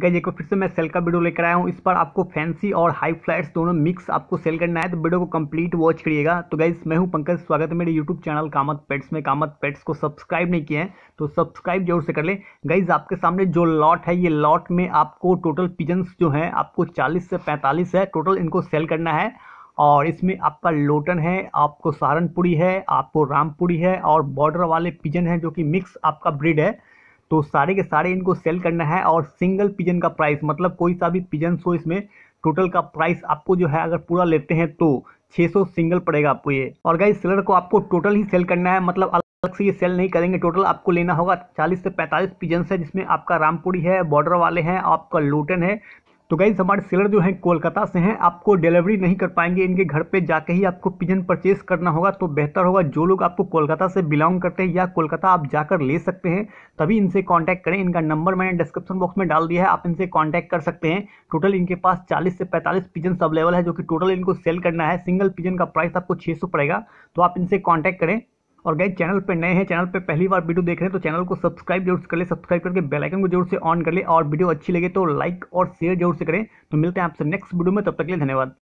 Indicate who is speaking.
Speaker 1: गई देखो फिर से मैं सेल का वीडियो लेकर आया हूँ इस पर आपको फैंसी और हाई फ्लैट्स दोनों मिक्स आपको सेल करना है तो वीडियो को कंप्लीट वॉच करिएगा तो गाइज मैं हूँ पंकज स्वागत है मेरे यूट्यूब चैनल कामत पेट्स में कामत पेट्स को सब्सक्राइब नहीं किए हैं तो सब्सक्राइब जरूर से कर ले गाइज आपके सामने जो लॉट है ये लॉट में आपको टोटल पिजन्स जो हैं आपको चालीस से पैंतालीस है टोटल इनको सेल करना है और इसमें आपका लोटन है आपको सहारनपुरी है आपको रामपुरी है और बॉर्डर वाले पिजन है जो कि मिक्स आपका ब्रिड है तो सारे के सारे इनको सेल करना है और सिंगल पिजन का प्राइस मतलब कोई सा भी पिजन सो इसमें टोटल का प्राइस आपको जो है अगर पूरा लेते हैं तो 600 सिंगल पड़ेगा आपको ये और गाइस सेलर को आपको टोटल ही सेल करना है मतलब अलग से ये सेल नहीं करेंगे टोटल आपको लेना होगा 40 से 45 पिजन्स है जिसमें आपका रामपुरी है बॉर्डर वाले हैं आपका लोटन है तो गाइज हमारे सेलर जो हैं कोलकाता से हैं आपको डिलीवरी नहीं कर पाएंगे इनके घर पे जाके ही आपको पिजन परचेस करना होगा तो बेहतर होगा जो लोग आपको कोलकाता से बिलोंग करते हैं या कोलकाता आप जाकर ले सकते हैं तभी इनसे कांटेक्ट करें इनका नंबर मैंने डिस्क्रिप्शन बॉक्स में डाल दिया है आप इनसे कॉन्टैक्ट कर सकते हैं टोटल इनके पास चालीस से पैंतालीस पिजन अवेलेबल है जो कि टोटल इनको सेल करना है सिंगल पिजन का प्राइस आपको छः पड़ेगा तो आप इनसे कॉन्टैक्ट करें और गए चैनल पे नए हैं चैनल पे पहली बार वीडियो देख रहे हैं तो चैनल को सब्सक्राइब जरूर कर ले सब्सक्राइब करके बेल आइकन को जरूर से ऑन कर ले और वीडियो अच्छी लगे तो लाइक और शेयर जरूर से करें तो मिलते हैं आपसे नेक्स्ट वीडियो में तब तक के लिए धन्यवाद